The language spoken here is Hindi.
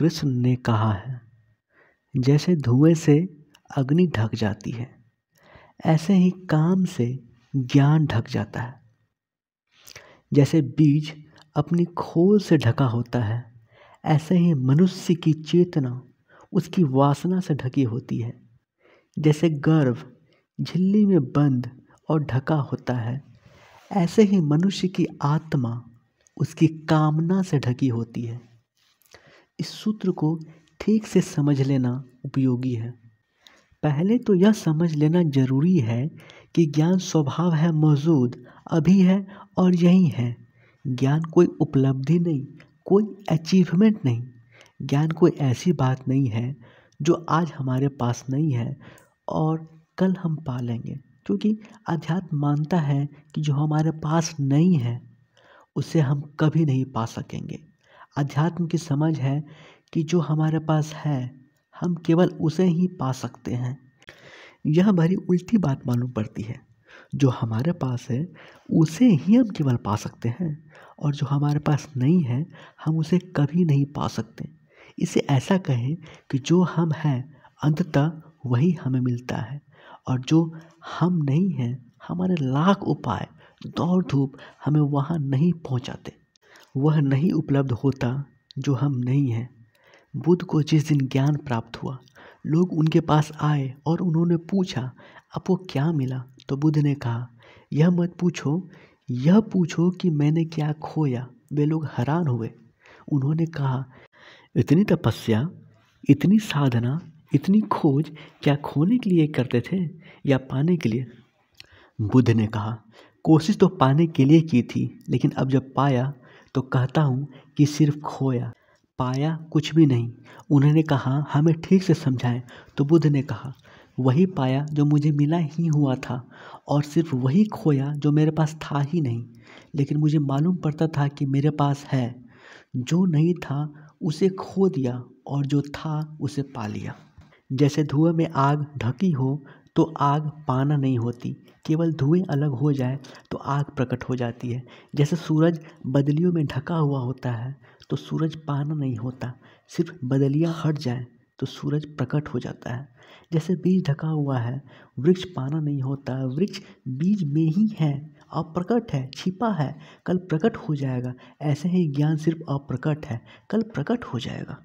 कृष्ण ने कहा है जैसे धुएं से अग्नि ढक जाती है ऐसे ही काम से ज्ञान ढक जाता है जैसे बीज अपनी खोल से ढका होता है ऐसे ही मनुष्य की चेतना उसकी वासना से ढकी होती है जैसे गर्व झिल्ली में बंद और ढका होता है ऐसे ही मनुष्य की आत्मा उसकी कामना से ढकी होती है इस सूत्र को ठीक से समझ लेना उपयोगी है पहले तो यह समझ लेना जरूरी है कि ज्ञान स्वभाव है मौजूद अभी है और यही है ज्ञान कोई उपलब्धि नहीं कोई अचीवमेंट नहीं ज्ञान कोई ऐसी बात नहीं है जो आज हमारे पास नहीं है और कल हम पा लेंगे क्योंकि अध्यात्म मानता है कि जो हमारे पास नहीं है उसे हम कभी नहीं पा सकेंगे अध्यात्म की समझ है कि जो हमारे पास है हम केवल उसे ही पा सकते हैं यह भरी उल्टी बात मालूम पड़ती है जो हमारे पास है उसे ही हम केवल पा सकते हैं और जो हमारे पास नहीं है हम उसे कभी नहीं पा सकते इसे ऐसा कहें कि जो हम हैं अंततः वही हमें मिलता है और जो हम नहीं हैं हमारे लाख उपाय दौड़ धूप हमें वहाँ नहीं पहुँचाते वह नहीं उपलब्ध होता जो हम नहीं हैं बुद्ध को जिस दिन ज्ञान प्राप्त हुआ लोग उनके पास आए और उन्होंने पूछा आपको क्या मिला तो बुद्ध ने कहा यह मत पूछो यह पूछो कि मैंने क्या खोया वे लोग हैरान हुए उन्होंने कहा इतनी तपस्या इतनी साधना इतनी खोज क्या खोने के लिए करते थे या पाने के लिए बुद्ध ने कहा कोशिश तो पाने के लिए की थी लेकिन अब जब पाया तो कहता हूँ कि सिर्फ खोया पाया कुछ भी नहीं उन्होंने कहा हमें ठीक से समझाएं तो बुद्ध ने कहा वही पाया जो मुझे मिला ही हुआ था और सिर्फ वही खोया जो मेरे पास था ही नहीं लेकिन मुझे मालूम पड़ता था कि मेरे पास है जो नहीं था उसे खो दिया और जो था उसे पा लिया जैसे धुएं में आग ढकी हो तो आग पाना नहीं होती केवल धुएँ अलग हो जाए तो आग प्रकट हो जाती है जैसे सूरज बदलियों में ढका हुआ होता है तो सूरज पाना नहीं होता सिर्फ बदलियाँ हट जाएँ तो सूरज प्रकट हो जाता है जैसे बीज ढका हुआ है वृक्ष पाना नहीं होता वृक्ष बीज में ही है अप्रकट है छिपा है कल प्रकट हो जाएगा ऐसे ही ज्ञान सिर्फ अप्रकट है कल प्रकट हो जाएगा